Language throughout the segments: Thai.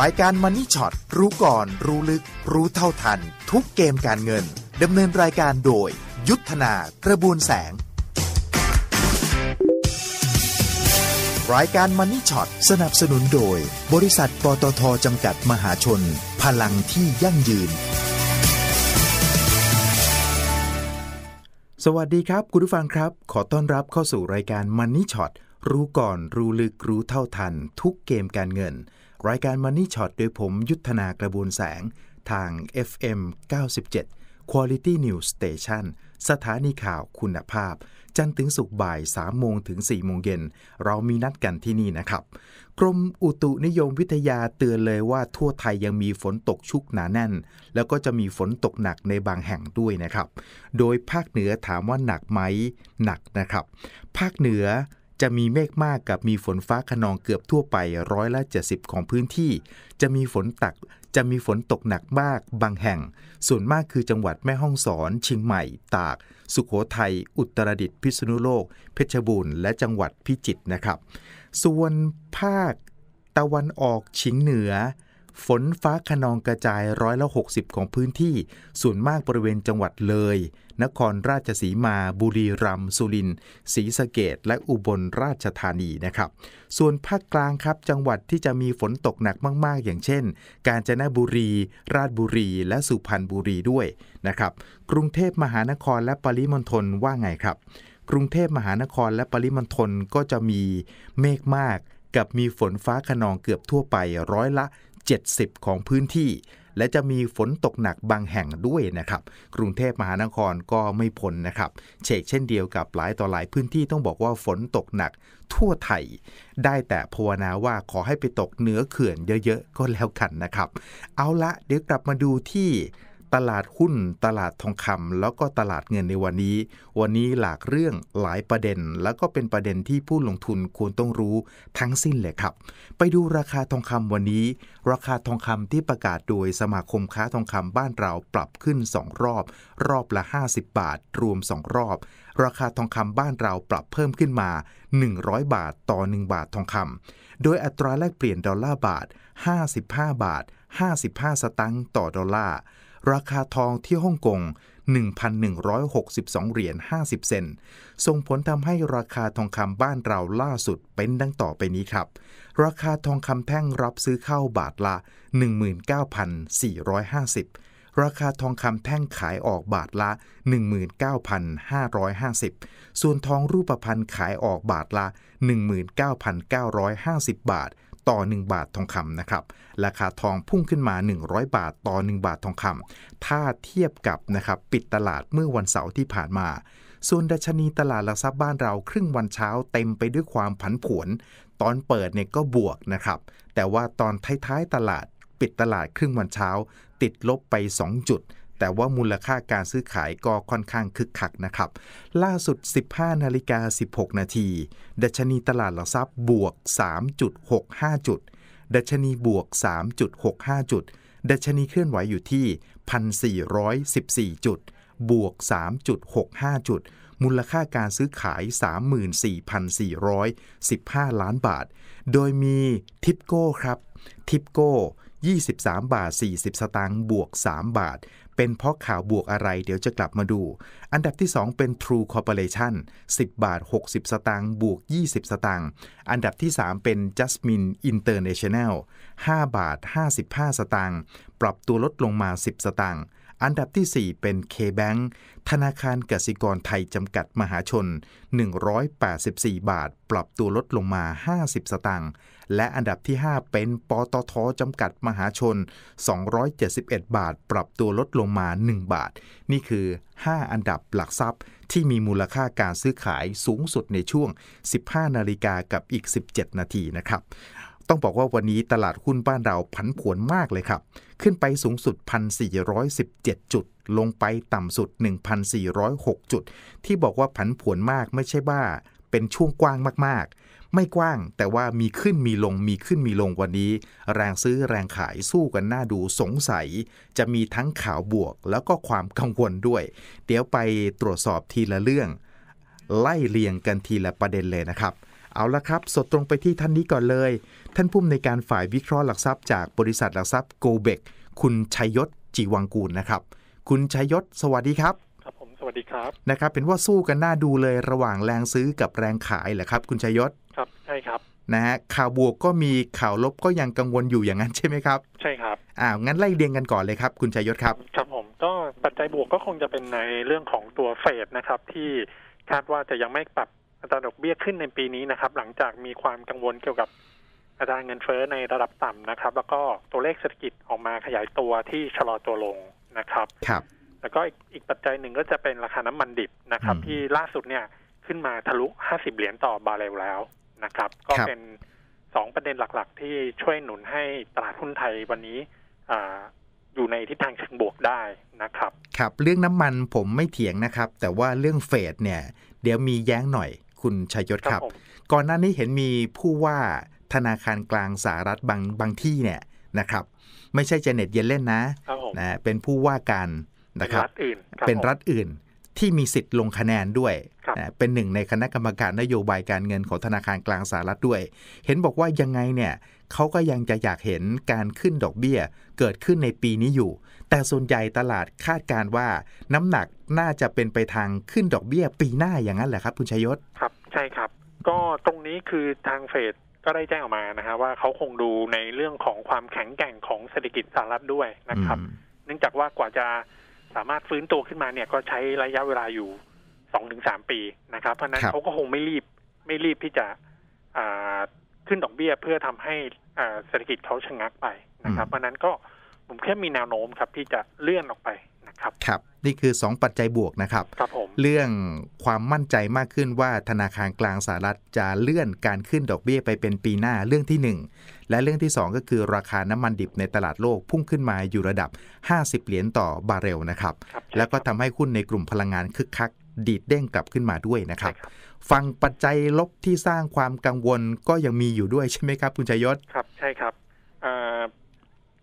รายการมันนี่ช็อตรู้ก่อนรู้ลึกรู้เท่าทัน ทุกเกมการเงิน ดำเนินรายการโดยยุทธนากระบวนแสง รายการมันนี่ช็อตสนับสนุนโดย บริษัทปตทจำกัดมหาชน พลังที่ยั่งยืน สวัสดีครับคุณผู้ฟังครับ ขอต้อนรับเข้าสู่รายการมันนี่ช็อตรู้ก่อนรู้ลึกรู้เท่าทัน ทุกเกมการเงิน รายการ Money Shot โดยผมยุทธนากระบวนแสงทาง FM 97 Quality News Station สถานีข่าวคุณภาพ จันทร์ถึงศุกร์บ่าย3โมงถึง4โมงเย็นเรามีนัดกันที่นี่นะครับ กรมอุตุนิยมวิทยาเตือนเลยว่าทั่วไทยยังมีฝนตกชุกหนาแน่น แล้วก็จะมีฝนตกหนักในบางแห่งด้วยนะครับ โดยภาคเหนือถามว่าหนักไหมหนักนะครับ ภาคเหนือจะมีเมฆมากกับมีฝนฟ้าขนองเกือบทั่วไปร้อยละ70ของพื้นที่ จะมีฝนตักจะมีฝนตกหนักมาก บางแห่ง ส่วนมากคือจังหวัดแม่ฮ่องสอนเชียงใหม่ ตาก สุขโขทัย อุตรดิตถ์พิษณุโลก เพชรบูรณ์และจังหวัดพิจิตรนะครับ ส่วนภาคตะวันออกเฉียงเหนือฝนฟ้าขนองกระจายร้อยละ 60 ของพื้นที่ ส่วนมากบริเวณจังหวัดเลย นครราชสีมาบุรีรัมย์สุรินทร์ศรีสะเกดและอุบลราชธานีนะครับ ส่วนภาคกลางครับจังหวัดที่จะมีฝนตกหนักมากๆ อย่างเช่น กาญจนบุรี ราชบุรีและสุพรรณบุรีด้วยนะครับ กรุงเทพมหานครและปริมณฑลว่าไงครับ กรุงเทพมหานครและปริมณฑลก็จะมีเมฆมาก กับมีฝนฟ้าขนองเกือบทั่วไปร้อยละ70 ของพื้นที่ และจะมีฝนตกหนักบางแห่งด้วยนะครับ กรุงเทพมหานครก็ไม่พ้นนะครับเชกเช่นเดียวกับหลายต่อหลายพื้นที่ต้องบอกว่าฝนตกหนักทั่วไทย ได้แต่ภาวนาว่าขอให้ไปตก เหนือเขื่อนเยอะๆ ก็แล้วกันนะครับเอาละ เดี๋ยวกลับมาดูที่ตลาดหุ้นตลาดทองคำแล้วก็ตลาดเงินในวันนี้ วันนี้หลากเรื่องหลายประเด็นแล้วก็เป็นประเด็นที่ผู้ลงทุน ควรต้องรู้ ทั้งสิ้นเลยครับ ไปดูราคาทองคำวันนี้ ราคาทองคำที่ประกาศโดยสมาคมค้าทองคำบ้านเราปรับขึ้น 2 รอบ รอบละ 50 บาทรวม 2 รอบ ราคาทองคำบ้านเราปรับเพิ่มขึ้นมา 100 บาทต่อ 1 บาททองคำาโดยอัตราแลกเปลี่ยนดอลลาร์บาท 55บาท55 สตังค์ต่อดอลลาร์ราคาทองที่ฮ่องกง 1,162 เหรียญ 50 เซนส่งผลทำให้ราคาทองคำบ้านเราล่าสุดเป็นดังต่อไปนี้ครับ ราคาทองคำแท่งรับซื้อเข้าบาทละ 19,450 ราคาทองคำแท่งขายออกบาทละ 19,550 ส่วนทองรูปพรรณขายออกบาทละ 19,950 บาทต่อ1บาททองคำนะครับราคาทองพุ่งขึ้นมา 100 บาทต่อ 1 บาททองคำถ้าเทียบกับนะครับปิดตลาดเมื่อวันเสาร์ที่ผ่านมาส่วนดัชนีตลาดหลักทรัพย์บ้านเราครึ่งวันเช้าเต็มไปด้วยความผันผวนตอนเปิดเนี่ยก็บวกนะครับแต่ว่าตอนท้ายๆตลาดปิดตลาดครึ่งวันเช้า ติดลบไป 2 จุดแต่ว่ามูลค่าการซื้อขายก็ค่อนข้างคึกคักนะครับ ล่าสุด 15นาฬิกา16 นาทีดัชนีตลาดหลักทรัพย์บวก 3.65 จุด ดัชนีบวก 3.65 จุด ดัชนีเคลื่อนไหวอยู่ที่ 1,414 จุด บวก 3.65 จุด มูลค่าการซื้อขาย 34,415 ล้านบาท โดยมีทิปโก้ครับ ทิปโก้ 23บาท40 สตางค์บวก 3 บาทเป็นเพราะข่าวบวกอะไรเดี๋ยวจะกลับมาดู อันดับที่ 2 เป็น True Corporation 10 บาท 60 สตางค์ บวก 20 สตางค์ อันดับที่ 3 เป็น Jasmine International 5 บาท 55 สตางค์ ปรับตัวลดลงมา 10 สตางค์ อันดับที่ 4 เป็น K-Bank ธนาคารกสิกรไทยจำกัดมหาชน 184 บาท ปรับตัวลดลงมา 50 สตางค์และอันดับที่ 5 เป็น ปตทจำกัดมหาชน 271 บาท ปรับตัวลดลงมา 1 บาท นี่คือ 5 อันดับหลักทรัพย์ที่มีมูลค่าการซื้อขายสูงสุดในช่วง 15 นาฬิกากับอีก 17 นาทีนะครับต้องบอกว่าวันนี้ตลาดหุ้นบ้านเราผันผวนมากเลยครับ ขึ้นไปสูงสุด 1,417 จุด ลงไปต่ำสุด 1,406 จุด ที่บอกว่าผันผวนมากไม่ใช่บ้าเป็นช่วงกว้างมากๆ ไม่กว้างแต่ว่ามีขึ้นมีลงมีขึ้นมีลงวันนี้ แรงซื้อแรงขายสู้กันหน้าดูสงสัย จะมีทั้งข่าวบวก แล้วก็ความกังวลด้วย เดี๋ยวไปตรวจสอบทีละเรื่อง ไล่เรียงกันทีละประเด็นเลยนะครับ เอาละครับ สดตรงไปที่ท่านนี้ก่อนเลย ท่านผู้อำนวยการฝ่ายวิเคราะห์หลักทรัพย์จากบริษัทหลักทรัพย์โกเบก คุณชัยยศจีวังกูลนะครับ คุณชัยยศ สวัสดีครับวัสดีครับนะครับ เป็นว่าสู้กันหน้าดูเลยระหว่างแรงซื้อกับแรงขายแหละครับ คุณชัยยศครับใช่ครับนะฮะข่าวบวกก็มีข่าวลบก็ยังกังวลอยู่อย่างนั้นใช่ไหมครับใช่ครับอ้าวงั้นไล่เรียงกันก่อนเลยครับ คุณชัยยศครับครับผม ก็ปัจจัยบวกก็คงจะเป็นในเรื่องของตัวเฟดนะครับที่คาดว่าจะยังไม่ปรับอัตราดอกเบี้ยขึ้นในปีนี้นะครับ หลังจากมีความกังวลเกี่ยวกับอัตราเงินเฟ้อในระดับต่ำนะครับ แล้วก็ตัวเลขเศรษฐกิจออกมาขยายตัวที่ชะลอตัวลงนะครับ ครับแล้วก็อีกปัจจัยหนึ่งก็จะเป็นราคาน้ำมันดิบนะครับที่ล่าสุดเนี่ยขึ้นมาทะลุ50 เหรียญต่อบาร์เรลแล้วนะครับ ก็เป็นสองประเด็นหลัก ๆ ที่ช่วยหนุนให้ตลาดหุ้นไทยวันนี้อยู่ในทิศทางเชิงบวกได้นะครับ ครับเรื่องน้ำมันผมไม่เถียงนะครับ แต่ว่าเรื่องเฟดเนี่ยเดี๋ยวมีแย้งหน่อยคุณชัยยศครับ ก่อนหน้านี้เห็นมีผู้ว่าธนาคารกลางสหรัฐบางบางที่เนี่ยนะครับ ไม่ใช่เจเน็ตเยนเล่นนะนะเป็นผู้ว่าการนะครับเป็นรัฐอื่นที่มีสิทธิ์ลงคะแนนด้วย เป็นหนึ่งในคณะกรรมการนโยบายการเงินของธนาคารกลางสหรัฐด้วย เห็นบอกว่ายังไงเนี่ยเขาก็ยังจะอยากเห็นการขึ้นดอกเบี้ยเกิดขึ้นในปีนี้อยู่ แต่ส่วนใหญ่ตลาดคาดการว่า น้ำหนักน่าจะเป็นไปทางขึ้นดอกเบี้ยปีหน้าอย่างนั้นแหละครับ คุณชัยยศครับใช่ครับ ก็ตรงนี้คือทางเฟดก็ได้แจ้งออกมานะฮะว่าเขาคงดูในเรื่องของความแข็งแกร่งของเศรษฐกิจสหรัฐด้วยนะครับ เนื่องจากว่ากว่าจะสามารถฟื้นตัวขึ้นมาเนี่ยก็ใช้ระยะเวลาอยู่สองถึงสามปีนะครับเพราะนั้นเขาก็คงไม่รีบไม่รีบที่จะขึ้นดอกเบี้ย เพื่อทำให้เศรษฐกิจเขาชะงักไปนะครับ เพราะนั้นก็ผมแค่มีแนวโน้มครับที่จะเลื่อนออกไปนะครับ ครับ นี่คือสองปัจจัยบวกนะครับครับผเรื่องความมั่นใจมากขึ้นว่าธนาคารกลางสหรัฐจะเลื่อนการขึ้นดอกเบี้ยไปเป็นปีหน้าเรื่องที่1และเรื่องที่2ก็คือ ราคาน้ำมันดิบในตลาดโลกพุ่งขึ้นมาอยู่ระดับ 50 เหรียญต่อบาเรลนะครับรบแล้วก็ทำให้หุ้นในกลุ่มพลังงานคึกคัก ดีดเด้งกลับขึ้นมาด้วยนะครับรบฟังปัจจัยลบที่สร้างความกังวลก็ยังมีอยู่ด้วยใช่ไหมครับคุณชัยยศครับ ใช่ครับ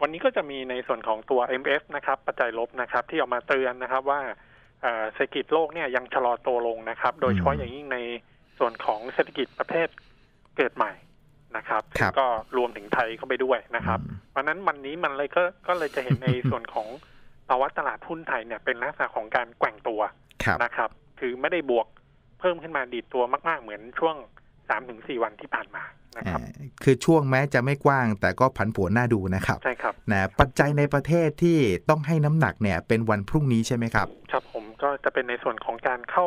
วันนี้ก็จะมีในส่วนของตัว MF นะครับ ปัจจัยลบนะครับ ที่ออกมาเตือนนะครับว่าเศรษฐกิจโลกเนี่ยยังชะลอตัวลงนะครับ โดยเฉพาะอย่างยิ่งในส่วนของเศรษฐกิจประเทศเกิดใหม่นะครับรบก็รวมถึงไทยเข้าไปด้วยนะครับ เพราะนั้นวันนี้มันเลยก็ก็เลยจะเห็นในส่วนของภาวะตลาดหุ้นไทยเนี่ยเป็นลักษณะของการแกว่งตัวนะครับคือไม่ได้บวกเพิ่มขึ้นมาดีดตัวมากๆเหมือนช่วงสามถึงสี่วันที่ผ่านมานะครับคือช่วงแม้จะไม่กว้าง แต่ก็ผันผวนน่าดูนะครับใช่ครับนะปัจจัยในประเทศที่ต้องให้น้ำหนักเนี่ยเป็นวันพรุ่งนี้ใช่ไหมครับครับก็จะเป็นในส่วนของการเข้า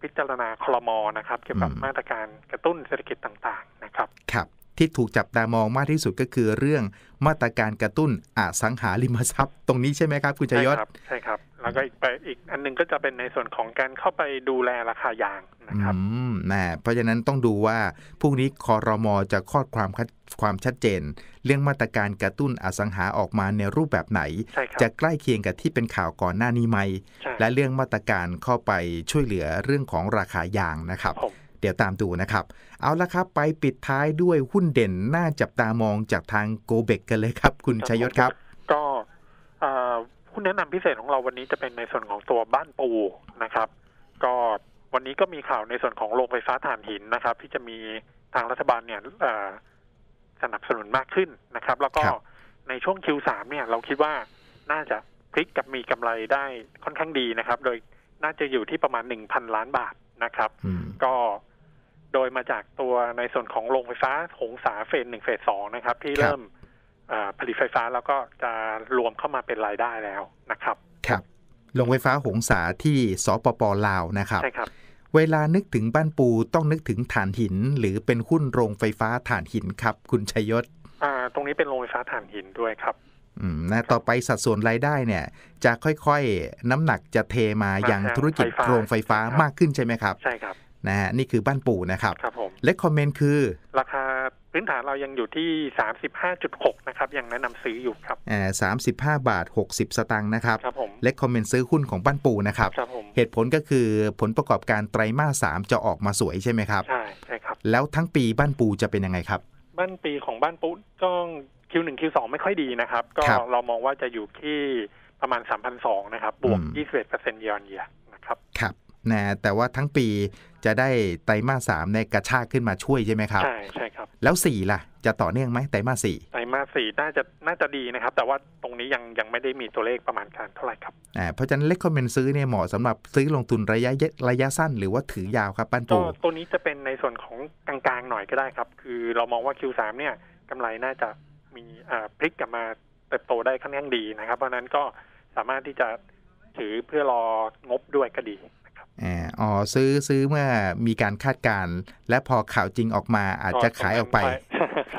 พิจารณาคลมอนะครับเกี่ยวกับมาตรการกระตุ้นเศรษฐกิจต่างๆนะครับครับ ที่ถูกจับตามองมากที่สุดก็คือเรื่องมาตรการกระตุ้นอสังหาริมทรัพย์ ตรงนี้ใช่ไหมครับ คุณชยศใช่ครับแล้วก็อีกไปอีกอันนึงก็จะเป็นในส่วนของการเข้าไปดูแลราคายางนะครับอืมนะเพราะฉะนั้นต้องดูว่าพรุ่งนี้คอรมอจะคลอดความความชัดเจน เรื่องมาตรการกระตุ้นอสังหาออกมาในรูปแบบไหน จะใกล้เคียงกับที่เป็นข่าวก่อนหน้านี้ไหมและเรื่องมาตรการเข้าไปช่วยเหลือเรื่องของราคายางนะครับ เดี๋ยวตามดูนะครับ เอาละครับไปปิดท้ายด้วยหุ้นเด่นน่าจับตามองจากทางโกเบกกันเลยครับ คุณชัยยศครับ ก็หุ้นแนะนำพิเศษของเราวันนี้จะเป็นในส่วนของตัวบ้านปูนะครับ ก็วันนี้ก็มีข่าวในส่วนของโรงไฟฟ้าถ่านหินนะครับ ที่จะมีทางรัฐบาลเนี่ยสนับสนุนมากขึ้นนะครับ แล้วก็ในช่วง Q3 เนี่ย เราคิดว่าน่าจะพลิกกับมีกำไรได้ค่อนข้างดีนะครับ โดยน่าจะอยู่ที่ประมาณหนึ่งพันล้านบาทนะครับ ก็โดยมาจากตัวในส่วนของโรงไฟฟ้าหงสาเฟสหนึ่งเฟสสองนะครับที่เริ่มผลิตไฟฟ้าแล้วก็จะรวมเข้ามาเป็นรายได้แล้วนะครับ ครับโรงไฟฟ้าหงสาที่สปปลาวนะครับใช่ครับเวลานึกถึงบ้านปูต้องนึกถึงฐานหิน หรือเป็นหุ้นโรงไฟฟ้าฐานหินครับคุณชัยยศ อ่าตรงนี้เป็นโรงไฟฟ้าฐานหินด้วยครับอืมนะต่อไปสัดส่วนรายได้เนี่ย จะค่อย ๆ น้ำหนักจะเทมาอย่างธุรกิจโรงไฟฟ้ามากขึ้นใช่ไหมครับ ใช่ครับนะฮะนี่คือบ้านปูนะครับและคอมเมนต์คือราคาพื้นฐานเรายังอยู่ที่สสาามิบห้จุดหกนะครับ ยังแนะนำซื้ออยู่ครับอ่ามสิบห้าบาทหกสิบสตางค์นะครับครับผมเล็กคอมเมนต์ซื้อหุ้นของปั้นปูนะครับครับผมเหตุผลก็คือผลประกอบการไตรมาสสามจะออกมาสวยใช่ไหมครับ ใช่ใช่ครับ แล้วทั้งปีบ้านปูจะเป็นยังไงครับ บ้านปีของบ้านปูก็วสองไม่ค่อยดีนะครับ ก็เรามองว่าจะอยู่ที่ประมาณสามพันสองนะครับบวกยี่สิบเอ็ดเปอร์เยนเยียนะครับ ครับนะแต่ว่าทั้งปีจะได้ไตรมาสสามในกระชากขึ้นมาช่วยใช่ไหมครับ ใช่ใช่ครับ แล้วสี่ล่ะ จะต่อเนื่องไหมไตรมาสสี่ไตรมาสสี่น่าจะน่าจะดีนะครับ แต่ว่าตรงนี้ยังยังไม่ได้มีตัวเลขประมาณการเท่าไหร่ครับอ่าเพราะฉะนั้นเลกคอมเมนต์ซื้อเนี่ยเหมาะสำหรับซื้อลงทุนระยะระยะสั้นหรือว่าถือยาวครับปั้นปูตัวนี้จะเป็นในส่วนของกลางๆหน่อยก็ได้ครับคือเรามองว่า Q3 เนี่ยกำไรน่าจะมีอ่าพลิกกลับมาเติบโตได้ค่อนข้างดีนะครับเพราะนั้นก็สามารถที่จะถือเพื่อรองบด้วยก็ดีอ๋อซื้อซื้อเมื่อมีการคาดการณ์และพอข่าวจริงออกมาอาจจะขายออกไป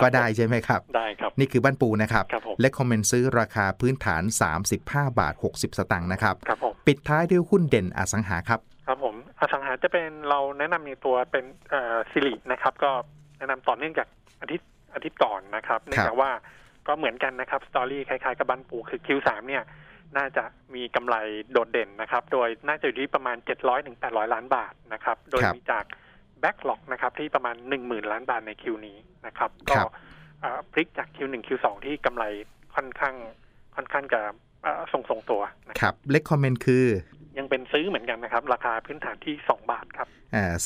ก็ได้ใช่ไหมครับ ได้ครับ นี่คือบ้านปูนะครับและคอมเมนต์ซื้อราคาพื้นฐาน 35 บาท 60 สตางค์นะครับครับปิดท้ายด้วยหุ้นเด่นอสังหาครับ ครับผมอสังหาจะเป็นเราแนะนำมีตัวเป็นสิรินะครับ ก็แนะนำต่อเนื่องจากอาทิตย์อาทิตย์ก่อนนะครับเนื่องจากว่าก็เหมือนกันนะครับสตอรี่คล้ายๆกับบ้านปูคือ Q3 เนี่ยน่าจะมีกำไรโดดเด่นนะครับ โดยน่าจะอยู่ที่ประมาณ 700ถึงแปดล้านบาทนะครับ โดยมีจากแบ็กหลอกนะครับ ที่ประมาณ 10,000ล้านบาทในคิวนี้นะครับ ก็พลิกจากคิวหนึ่งคิวสองที่กำไรค่อนข้างค่อนข้างจะส่งส่งตัวนะครับเล็กคอมเมนต์คือ ยังเป็นซื้อเหมือนกันนะครับ ราคาพื้นฐานที่ 2 บาทครับ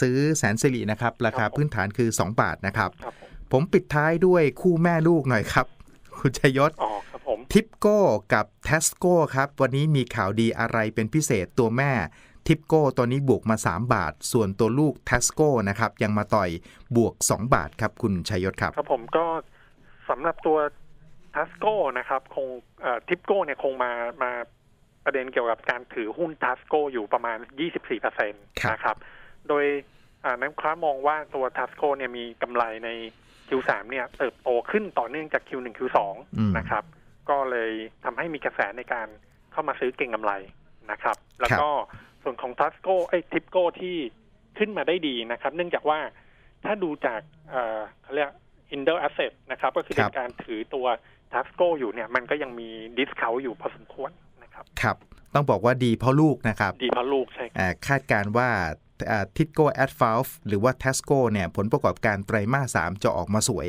ซื้อแสนสิรินะครับ ราคาพื้นฐานคือ 2 บาทนะครับผมปิดท้ายด้วยคู่แม่ลูกหน่อยครับคุณชยศทิปโก้ กับเทสโก้ ครับ วันนี้มีข่าวดีอะไรเป็นพิเศษตัวแม่ทิปโก้ตอนนี้บวกมา 3 บาท ส่วนตัวลูกเทสโก้นะครับ ยังมาต่อยบวก 2 บาทครับ คุณชัยยศครับครับ ผมก็สำหรับตัวเทสโก้นะครับ คงทิปโก้เนี่ยคงมามาประเด็นเกี่ยวกับการถือหุ้นทัสโกอยู่ประมาณ 24%นะครับ โดยนักค้ามองว่าตัวทัสโกเนี่ยมีกำไรใน Q3 เนี่ยเติบโตขึ้นต่อเนื่องจาก Q1 Q2 นะครับก็เลยทำให้มีกระแสในการเข้ามาซื้อเก่งกำไรนะครับ แล้วก็ส่วนของทัสโก้ไอ้ทิปโก้ที่ขึ้นมาได้ดีนะครับ เนื่องจากว่าถ้าดูจากเขาเรียกเดอร์แอสเซทนะครับ ก็คือการถือตัวทัสโก้อยู่เนี่ยมันก็ยังมีดิสคาวอยู่พอสมควรนะครับครับ ต้องบอกว่าดีเพราะลูกนะครับ ดีเพราะลูกใช่คาดการว่าทิโก้แอดฟาลฟ์หรือว่าเทสโก้เนี่ยผลประกอบการไตรมาสมจะออกมาสวย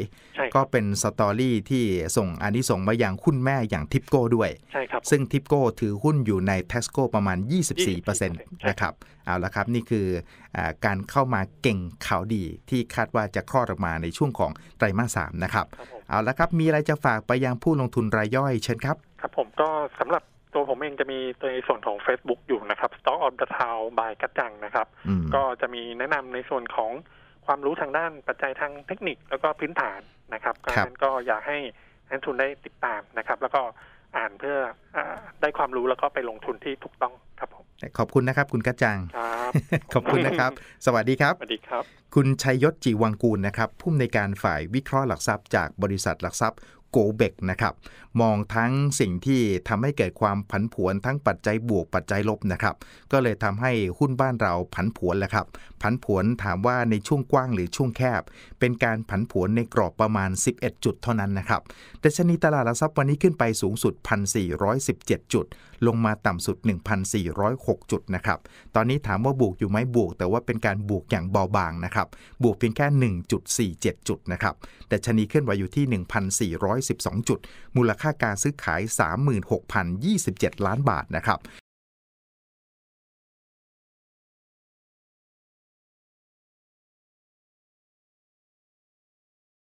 ก็เป็นสตอรี่ที่ส่งอันที่ส่งมาอย่างคุณแม่อย่างทิปโก้ด้วยใช่ครับซึ่งทิปโก้ถือหุ้นอยู่ในเทสโก้ประมาณ 24%นะครับเอาละครับ นี่คืออการเข้ามาเก่งข่าวดีที่คาดว่าจะคลอดออกมาในช่วงของไตรมาสมนะครับเอาละครับ มีอะไรจะฝากไปยังผู้ลงทุนรายย่อยเชิญครับครับ ผมก็สำหรับตัวผมเองจะมีในส่วนของ Facebook อยู่นะครับ Stock of the Town by กัจจังนะครับก็จะมีแนะนำในส่วนของความรู้ทางด้านปัจจัยทางเทคนิคแล้วก็พื้นฐานนะครับดังนั้นก็อยากให้นักทุนได้ติดตามนะครับแล้วก็อ่านเพื่ออได้ความรู้แล้วก็ไปลงทุนที่ถูกต้องครับผมขอบคุณนะครับ คุณกัจจังครับขอบคุณนะครับ สวัสดีครับสวัสดีครับ คุณชัยยศจีวังกูลนะครับผู้อำนวยการฝ่ายวิเคราะห์หลักทรัพย์จากบริษัทหลักทรัพย์โกเบกนะครับ มองทั้งสิ่งที่ทำให้เกิดความผันผวนทั้งปัจจัยบวกปัจจัยลบนะครับ ก็เลยทำให้หุ้นบ้านเราผันผวนแหละครับผันผวนถามว่าในช่วงกว้างหรือช่วงแคบ เป็นการผันผวนในกรอบประมาณ 11 จุดเท่านั้นนะครับดัชนีตลาดหลักทรัพย์วันนี้ขึ้นไปสูงสุด 1,417 จุด ลงมาต่ำสุด1,406 จุดนะครับตอนนี้ถามว่าบวกอยู่ไหมบวกแต่ว่าเป็นการบวกอย่างเบาบางนะครับบวกเพียงแค่1.47 จุดนะครับดัชนีเคลื่อนไหวอยู่ที่ 1,412 จุด มูลค่าการซื้อขาย 3 6 2 7 ล้านบาทนะครับ